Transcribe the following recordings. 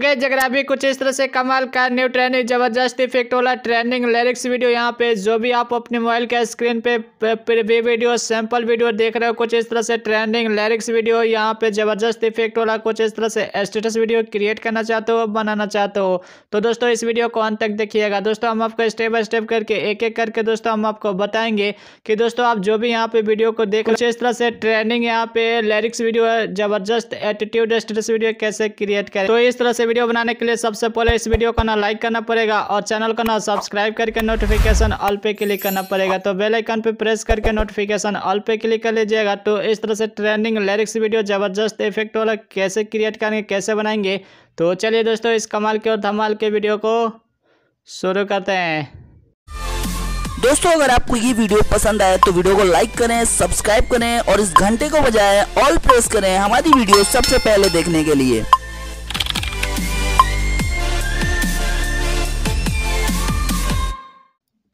gas अगर अभी कुछ इस तरह से कमाल का न्यू ट्रेंडिंग जबरदस्त इफेक्ट वाला ट्रेंडिंग लिरिक्स वीडियो यहाँ पे जो भी आप अपने मोबाइल के स्क्रीन पे प्रीव्यू वीडियो सैंपल वीडियो देख रहे हो कुछ इस तरह से ट्रेंडिंग लिरिक्स वीडियो यहाँ पे जबरदस्त इफेक्ट वाला कुछ इस तरह से स्टेटस वीडियो क्रिएट करना चाहते हो बनाना चाहते हो तो दोस्तों इस वीडियो को अंत तक देखिएगा दोस्तों हम आपको स्टेप बाय स्टेप करके एक एक करके दोस्तों हम आपको बताएंगे कि दोस्तों आप जो भी यहाँ पे वीडियो को देख कुछ इस तरह से ट्रेंडिंग यहाँ पे लिरिक्स वीडियो जबरदस्त एटीट्यूड स्टेटस वीडियो कैसे क्रिएट करें तो इस तरह से से वीडियो बनाने के लिए सबसे पहले इस वीडियो को ना लाइक करना पड़ेगा और चैनल को ना सब्सक्राइब करके नोटिफिकेशन ऑल पे क्लिक करना पड़ेगा तो बेल आइकन पे प्रेस करके नोटिफिकेशन ऑल पे क्लिक कर लीजिएगा तो इस तरह से ट्रेंडिंग लिरिक्स वीडियो जबरदस्त इफेक्ट वाला कैसे क्रिएट करेंगे कैसे बनाएंगे तो चलिए दोस्तों इस कमाल के और धमाल के वीडियो को शुरू करते हैं दोस्तों अगर आपको ये वीडियो पसंद आए तो वीडियो को लाइक करें सब्सक्राइब करें और इस घंटे को बजाय ऑल प्रेस करें हमारी वीडियो सबसे पहले देखने के लिए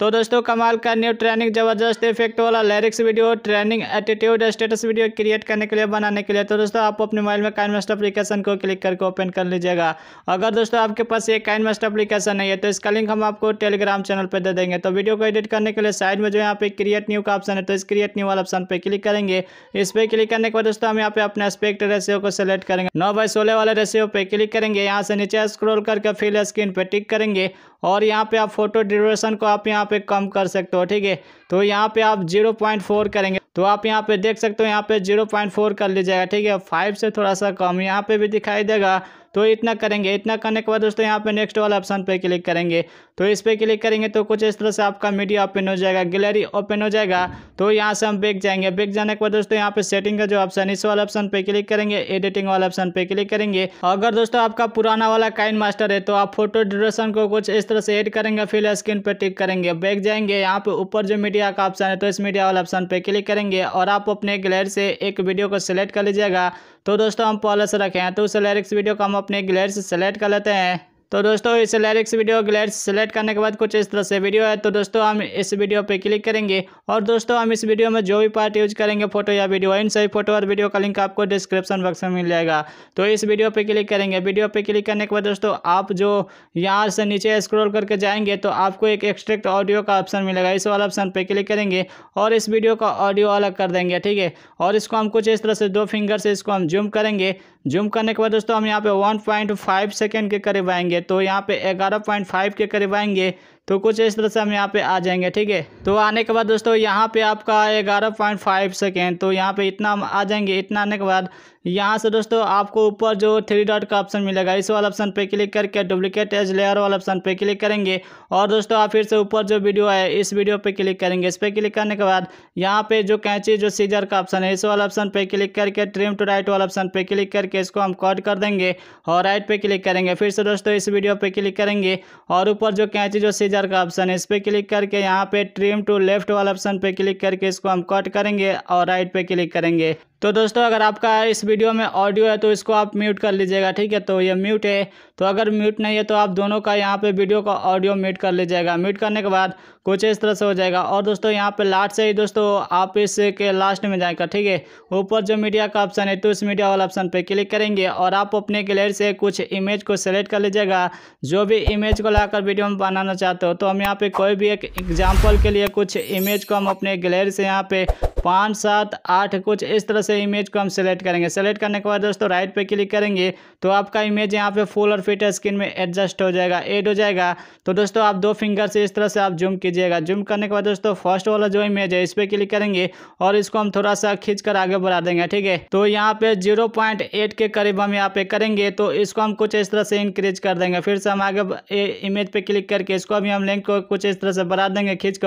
तो दोस्तों कमाल का न्यू ट्रेनिंग जबरदस्त इफेक्ट वाला lyrics video training attitude status video create करने के लिए बनाने के लिए तो दोस्तों आप अपने मोबाइल में काइन मास्टर अपलीकेशन को क्लिक करके ओपन कर लीजिएगा अगर दोस्तों आपके पास ये काइन मास्टर अपलीकेशन नहीं है तो इसका लिंक हम आपको टेलीग्राम चैनल पर दे देंगे तो वीडियो को एडिट करने के लिए साइड में जो यहाँ पे क्रिएट न्यू का ऑप्शन है तो इस क्रिएट न्यू वाला ऑप्शन पर क्लिक करेंगे इस पर क्लिक करने के बाद दोस्तों हम यहाँ पे अपने एस्पेक्ट रेसियो को सिलेक्ट करेंगे नौ बाई सोलह वाले रेसियो पर क्लिक करेंगे यहाँ से नीचे स्क्रोल करके फिल स्क्रीन पर टिक करेंगे और यहाँ पे आप फोटो ड्यूरेशन को आप यहाँ पे कम कर सकते हो ठीक है तो यहाँ पे आप जीरो पॉइंट फोर करेंगे तो आप यहाँ पे देख सकते हो यहाँ पे जीरो पॉइंट फोर कर लीजिएगा ठीक है फाइव से थोड़ा सा कम यहाँ पे भी दिखाई देगा तो इतना करेंगे इतना करने के बाद दोस्तों यहाँ पे नेक्स्ट वाला ऑप्शन पे क्लिक करेंगे तो इस पर क्लिक करेंगे तो कुछ इस तरह से आपका मीडिया ओपन हो जाएगा गैलरी ओपन हो जाएगा तो यहाँ से हम बैक जाएंगे बैक जाने के बाद दोस्तों यहाँ पे सेटिंग का जो ऑप्शन इस वाला ऑप्शन पे क्लिक करेंगे एडिटिंग वाला ऑप्शन पे क्लिक करेंगे अगर दोस्तों आपका पुराना वाला काइन मास्टर है तो आप फोटो ड्यूरेशन को कुछ इस तरह से एड करेंगे फिर स्क्रीन पर टिक करेंगे बैग जाएंगे यहाँ पे ऊपर जो मीडिया का ऑप्शन है तो इस मीडिया वाला ऑप्शन पे क्लिक करेंगे और आप अपने गैलरी से एक वीडियो को सिलेक्ट कर लीजिएगा तो दोस्तों हम पॉलस रखे हैं तो उस लैरिक्स वीडियो को हम अपने ग्लेयर से सेलेक्ट कर लेते हैं तो दोस्तों इस लिरिक्स वीडियो ग्लैर सेलेक्ट करने के बाद कुछ इस तरह से वीडियो है तो दोस्तों हम इस वीडियो पे क्लिक करेंगे और दोस्तों हम इस वीडियो में जो भी पार्ट यूज करेंगे फोटो या वीडियो इन सभी फोटो और वीडियो का लिंक आपको डिस्क्रिप्शन बॉक्स में मिल जाएगा तो इस वीडियो पर क्लिक करेंगे वीडियो पर क्लिक करने के बाद दोस्तों आप जो यहाँ से नीचे स्क्रोल करके जाएंगे तो आपको एक एक्सट्रैक्ट ऑडियो का ऑप्शन मिलेगा इस वाला ऑप्शन पर क्लिक करेंगे और इस वीडियो का ऑडियो अलग कर देंगे ठीक है और इसको हम कुछ इस तरह से दो फिंगर से इसको हम जूम करेंगे जूम करने के बाद दोस्तों हम यहाँ पे 1.5 सेकंड के करीब आएंगे तो यहाँ पे 11.5 के करीब आएंगे तो कुछ इस तरह से हम यहाँ पे आ जाएंगे ठीक है तो आने के बाद दोस्तों यहाँ पे आपका ग्यारह पॉइंट फाइव सेकेंड तो यहाँ पे इतना आ जाएंगे इतना आने के बाद यहाँ से दोस्तों आपको ऊपर जो थ्री डॉट का ऑप्शन मिलेगा इस वाला ऑप्शन पे क्लिक करके डुप्लीकेट एज लेयर वाला ऑप्शन पे क्लिक करेंगे और दोस्तों आप फिर से ऊपर जो वीडियो है इस वीडियो पे क्लिक करेंगे इस पर क्लिक करने के बाद यहाँ पे जो कैंची जो सीजर का ऑप्शन है इस वाला ऑप्शन पे क्लिक करके ट्रिम टू राइट वाला ऑप्शन पे क्लिक करके इसको हम कॉट कर देंगे और राइट पे क्लिक करेंगे फिर से दोस्तों इस वीडियो पे क्लिक करेंगे और ऊपर जो कैंची जो सीजर इरेजर का ऑप्शन है इस पर क्लिक करके यहाँ पे ट्रिम टू लेफ्ट वाला ऑप्शन पे क्लिक करके इसको हम कट करेंगे और राइट पे क्लिक करेंगे तो दोस्तों अगर आपका इस वीडियो में ऑडियो है तो इसको आप म्यूट कर लीजिएगा ठीक है तो ये म्यूट है तो अगर म्यूट नहीं है तो आप दोनों का यहाँ पे वीडियो का ऑडियो म्यूट कर लीजिएगा म्यूट करने के बाद कुछ इस तरह से हो जाएगा और दोस्तों यहाँ पे लास्ट से ही दोस्तों आप इसके लास्ट में जाएगा ठीक है ऊपर जो मीडिया का ऑप्शन है तो इस मीडिया वाला ऑप्शन पर क्लिक करेंगे और आप अपने गैलरी से कुछ इमेज को सेलेक्ट कर लीजिएगा जो भी इमेज को लाकर वीडियो में बनाना चाहते हो तो हम यहाँ पर कोई भी एक एग्जाम्पल के लिए कुछ इमेज को हम अपने गैलरी से यहाँ पर पाँच सात आठ कुछ इस तरह से से इमेज को हम सेलेक्ट करेंगे सेलेक्ट करने के बाद दोस्तों राइट पे क्लिक करेंगे तो आपका इमेज यहाँ पे फुल और फिट स्क्रीन में एडजस्ट हो जाएगा एड हो जाएगा तो दोस्तों आप दो फिंगर से इस तरह से आप जूम कीजिएगा जूम करने के बाद दोस्तों फर्स्ट वाला जो इमेज है इस पर क्लिक करेंगे और इसको हम थोड़ा सा खींच कर आगे बढ़ा देंगे ठीक है तो यहाँ पे जीरो पॉइंट एट के करीब हम यहाँ पे करेंगे तो इसको हम कुछ इस तरह से इंक्रीज कर देंगे फिर से हम आगे इमेज पे क्लिक करके इसको भी हम लेंथ को कुछ इस तरह से बढ़ा देंगे खींच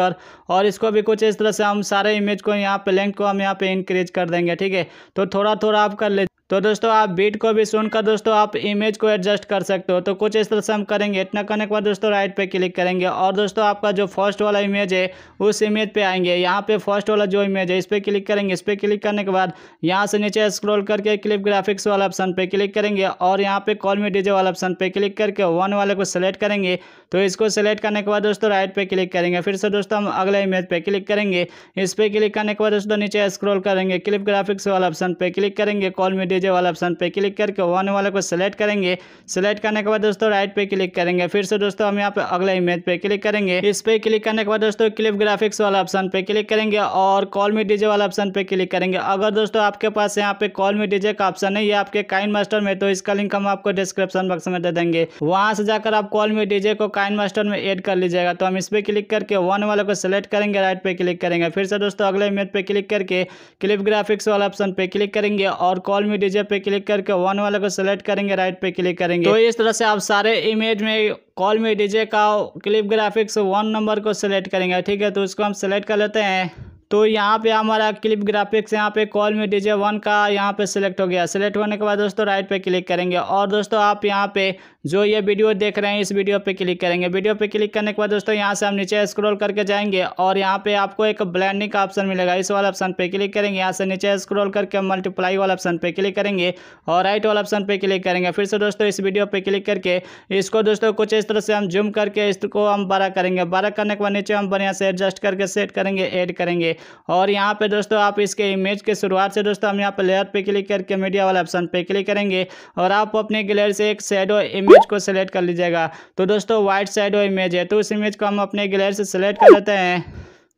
और इसको भी कुछ इस तरह से हम सारे इमेज को यहाँ पे लेंथ को हम यहाँ पे इंक्रीज कर देंगे ठीक है ठीक है तो थोड़ा थोड़ा आप कर ले तो दोस्तों आप बीट को भी सुनकर दोस्तों आप इमेज को एडजस्ट कर सकते हो तो कुछ इस तरह से हम करेंगे इतना करने के बाद दोस्तों राइट पे क्लिक करेंगे और दोस्तों आपका जो फर्स्ट वाला इमेज है उस इमेज पे आएंगे यहाँ पे फर्स्ट वाला जो इमेज है इस पर क्लिक करेंगे इस पर क्लिक करने के बाद यहाँ से नीचे स्क्रोल करके क्लिप ग्राफिक्स वाला ऑप्शन पर क्लिक करेंगे और यहाँ पर कॉल में डीजे वाला ऑप्शन पर क्लिक करके वन वाले को सेलेक्ट करेंगे तो इसको सेलेक्ट करने के बाद दोस्तों राइट पे क्लिक करेंगे फिर से दोस्तों हम अगले इमेज पे क्लिक करेंगे इस पर क्लिक करने के बाद दोस्तों नीचे स्क्रॉल करेंगे क्लिप ग्राफिक्स वाला ऑप्शन पे क्लिक करेंगे कॉल में डीजे वाला ऑप्शन पे क्लिक करके वन वाले को सिलेक्ट करेंगे सिलेक्ट करने के बाद दोस्तों राइट पे क्लिक करेंगे फिर से दोस्तों हम यहाँ पे अगले इमेज पे क्लिक करेंगे इस पे क्लिक करने के बाद दोस्तों क्लिप ग्राफिक्स वाला ऑप्शन पे क्लिक करेंगे और कॉल में डीजे वाला ऑप्शन पे क्लिक करेंगे अगर दोस्तों आपके पास यहाँ पे कॉल में डीजे का ऑप्शन नहीं है आपके काइन मास्टर में तो इसका लिंक हम आपको डिस्क्रिप्शन बॉक्स में दे देंगे वहां से जाकर आप कॉल में डीजे को लाइन मास्टर में ऐड कर लीजिएगा तो हम इस पर क्लिक करके वन वाले को सेलेक्ट करेंगे राइट पे क्लिक करेंगे फिर से दोस्तों अगले इमेज पे क्लिक करके क्लिप ग्राफिक्स वाला ऑप्शन पे क्लिक करेंगे और कॉल मी डीजे पे क्लिक करके वन वाले को सेलेक्ट करेंगे राइट पे क्लिक करेंगे तो इस तरह से आप सारे इमेज में कॉल मी डीजे का क्लिप ग्राफिक्स वन नंबर को सेलेक्ट करेंगे ठीक है तो उसको हम सेलेक्ट कर लेते हैं तो यहाँ पे हमारा क्लिप ग्राफिक्स यहाँ पे कॉल में डीजे वन का यहाँ पे सिलेक्ट हो गया सिलेक्ट होने के बाद दोस्तों राइट पे क्लिक करेंगे और दोस्तों आप यहाँ पे जो ये वीडियो देख रहे हैं इस वीडियो पे क्लिक करेंगे वीडियो पे क्लिक करने के बाद दोस्तों यहाँ से हम नीचे स्क्रॉल करके जाएंगे और यहाँ पे आपको एक ब्लैंडिंग का ऑप्शन मिलेगा इस वाला ऑप्शन पे क्लिक करेंगे यहाँ से नीचे स्क्रॉल करके मल्टीप्लाई वाला ऑप्शन पे क्लिक करेंगे और राइट वाला ऑप्शन पे क्लिक करेंगे फिर से दोस्तों इस वीडियो पे क्लिक करके इसको दोस्तों कुछ इस तरह से हम जूम करके इसको हम बड़ा करेंगे बड़ा करने के बाद नीचे हम बढ़िया से एडजस्ट करके सेट करेंगे एड करेंगे और यहाँ पे दोस्तों आप इसके इमेज के शुरुआत से दोस्तों हम यहाँ पे लेयर पे क्लिक करके मीडिया वाले ऑप्शन पे क्लिक करेंगे और आप अपने गैलरी से एक शेडो इमेज को सिलेक्ट कर लीजिएगा तो दोस्तों व्हाइट शेडो इमेज है तो उस इमेज को हम अपने गैलरी से सिलेक्ट कर लेते हैं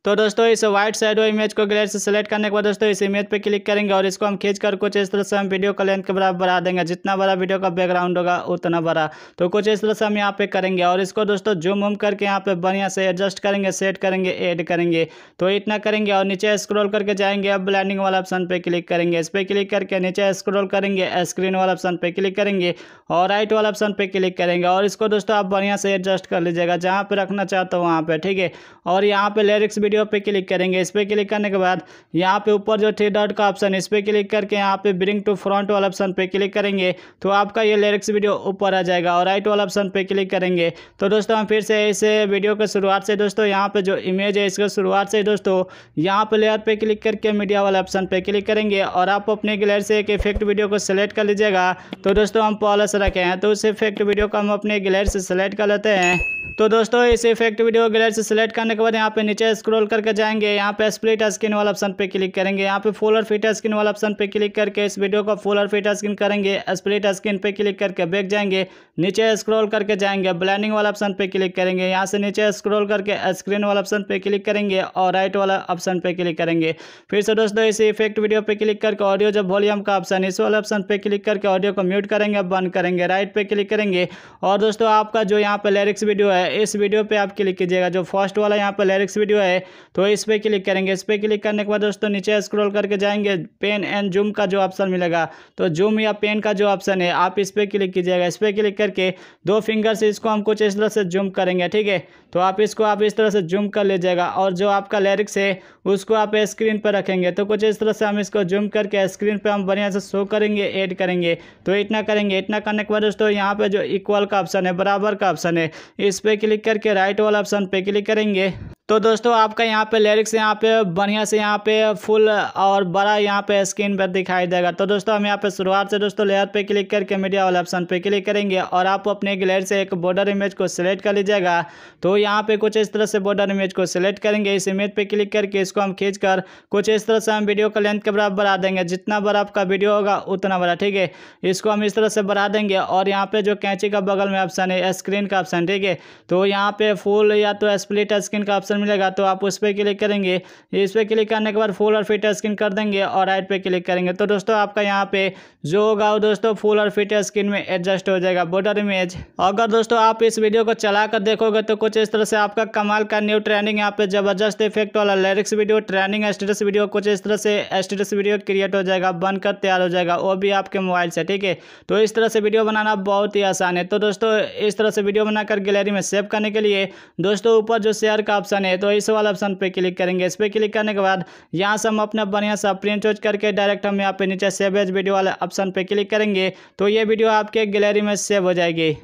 तो दोस्तों इस व्हाइट वो इमेज को ग्लेयर से सेलेक्ट करने के बाद दोस्तों इस इमेज पर क्लिक करेंगे और इसको हम खींच कर कुछ इस तरह से हम वीडियो का लेंथ के बराबर बढ़ा देंगे जितना बड़ा वीडियो का बैकग्राउंड होगा उतना बड़ा तो कुछ इस तरह से हम यहाँ पे करेंगे और इसको दोस्तों जूम वूम करके यहाँ पे बढ़िया से एडजस्ट करेंगे सेट करेंगे एड करेंगे तो इतना करेंगे और नीचे स्क्रोल करके जाएंगे अब ब्लैंडिंग वाला ऑप्शन पर क्लिक करेंगे इस पर क्लिक करके नीचे स्क्रोल करेंगे स्क्रीन वाला ऑप्शन पर क्लिक करेंगे और राइट वाला ऑप्शन पर क्लिक करेंगे और इसको दोस्तों आप बढ़िया से एडजस्ट कर लीजिएगा जहाँ पे रखना चाहते हो तो वहाँ पर ठीक है और यहाँ पे लिरिक्स वीडियो वीडियो पे क्लिक करेंगे इस पर क्लिक करने के बाद यहाँ पे ऊपर जो थ्री डॉट का ऑप्शन इस पर क्लिक करके यहाँ पे ब्रिंग टू फ्रंट वाला ऑप्शन पे क्लिक करेंगे तो आपका ये लिरिक्स वीडियो ऊपर आ जाएगा और राइट वाला ऑप्शन पे क्लिक करेंगे तो दोस्तों हम फिर से इस वीडियो के शुरुआत से दोस्तों यहाँ पर जो इमेज है इसके शुरुआत से दोस्तों यहाँ पर लेयर पर क्लिक करके मीडिया वाला ऑप्शन पर क्लिक करेंगे और आप अपने गैलरी से एक इफेक्ट वीडियो को सिलेक्ट कर लीजिएगा तो दोस्तों हम पॉलस रखे हैं तो उस इफेक्ट वीडियो को हम अपने गैलरी से सिलेक्ट कर लेते हैं तो दोस्तों इस इफेक्ट वीडियो गैलरी से सिलेक्ट करने के बाद यहाँ पे नीचे स्क्रॉल स्क्रॉल करके जाएंगे यहाँ पे स्प्लिट स्क्रीन वाला ऑप्शन पे क्लिक करेंगे यहाँ पे फोलर फिट स्क्रीन वाला ऑप्शन पे क्लिक करके इस वीडियो को फोलर फिट स्क्रीन करेंगे स्प्लिट स्क्रीन पे क्लिक करके बैक जाएंगे नीचे स्क्रॉल करके जाएंगे ब्लैंडिंग वाला ऑप्शन पे क्लिक करेंगे यहाँ से नीचे स्क्रॉल करके स्क्रीन वाला ऑप्शन पे क्लिक करेंगे और राइट वाला ऑप्शन पे क्लिक करेंगे फिर से दोस्तों इस इफेक्ट वीडियो पे क्लिक करके ऑडियो जब वॉल्यूम का ऑप्शन इस वाला ऑप्शन पे क्लिक करके ऑडियो को म्यूट करेंगे बंद करेंगे राइट पे क्लिक करेंगे और दोस्तों आपका जो यहाँ पे लिरिक्स वीडियो है इस वीडियो पे आप क्लिक कीजिएगा जो फर्स्ट वाला यहाँ पे लिरिक्स वीडियो है तो इस पर क्लिक करेंगे इस पर क्लिक करने के बाद दोस्तों नीचे स्क्रॉल करके जाएंगे पेन एंड जूम का जो ऑप्शन मिलेगा तो जूम या पेन का जो ऑप्शन है आप इस पर क्लिक कीजिएगा इस पर क्लिक करके दो फिंगर से इसको हम कुछ इस तरह से जूम करेंगे ठीक है तो आप इसको आप इस तरह से जूम कर लीजिएगा और जो आपका लिरिक्स है उसको आप स्क्रीन पर रखेंगे तो कुछ इस तरह से हम इसको जूम करके स्क्रीन पर हम बढ़िया से शो करेंगे एड करेंगे तो इतना करेंगे इतना करने के बाद दोस्तों यहाँ पर जो इक्वल का ऑप्शन है बराबर का ऑप्शन है इस पर क्लिक करके राइट वाला ऑप्शन पर क्लिक करेंगे तो दोस्तों आपका यहाँ पे लिरिक्स यहाँ पे बढ़िया से यहाँ पे फुल और बड़ा यहाँ पे स्क्रीन पर दिखाई देगा तो दोस्तों हम यहाँ पे शुरुआत से दोस्तों लेयर पे क्लिक करके मीडिया वाले ऑप्शन पे क्लिक करेंगे और आप अपने गैलरी से एक बॉर्डर इमेज को सिलेक्ट कर लीजिएगा तो यहाँ पे कुछ इस तरह से बॉर्डर इमेज को सिलेक्ट करेंगे इस इमेज पर क्लिक करके इसको हम खींच कर कुछ इस तरह से हम वीडियो का लेंथ के बराबर बढ़ा देंगे जितना बड़ा आपका वीडियो होगा उतना बड़ा ठीक है इसको हम इस तरह से बढ़ा देंगे और यहाँ पे जो कैंची का बगल में ऑप्शन है स्क्रीन का ऑप्शन ठीक है तो यहाँ पे फुल या तो स्प्लिट स्क्रीन का ऑप्शन ऑप्शन मिलेगा तो आप उस पर क्लिक करेंगे इस पर क्लिक करने के बाद फुल और फिट स्क्रीन कर देंगे और राइट पे क्लिक करेंगे तो दोस्तों आपका यहाँ पे जो होगा वो दोस्तों फुल और फिट स्क्रीन में एडजस्ट हो जाएगा बॉर्डर इमेज अगर दोस्तों आप इस वीडियो को चला कर देखोगे तो कुछ इस तरह से आपका कमाल का न्यू ट्रेंडिंग यहाँ पे जबरदस्त इफेक्ट वाला lyrics video trending status video कुछ इस तरह से स्टेटस वीडियो क्रिएट हो जाएगा बनकर तैयार हो जाएगा वो भी आपके मोबाइल से ठीक है तो इस तरह से वीडियो बनाना बहुत ही आसान है तो दोस्तों इस तरह से वीडियो बनाकर गैलरी में सेव करने के लिए दोस्तों ऊपर जो शेयर का ऑप्शन है तो इस वाला ऑप्शन पे क्लिक करेंगे इस पर क्लिक करने के बाद यहाँ से हम अपना बढ़िया सा प्रिंट चूज करके डायरेक्ट हम यहाँ पे नीचे सेवेज वीडियो वाले ऑप्शन पे क्लिक करेंगे तो ये वीडियो आपके गैलरी में सेव हो जाएगी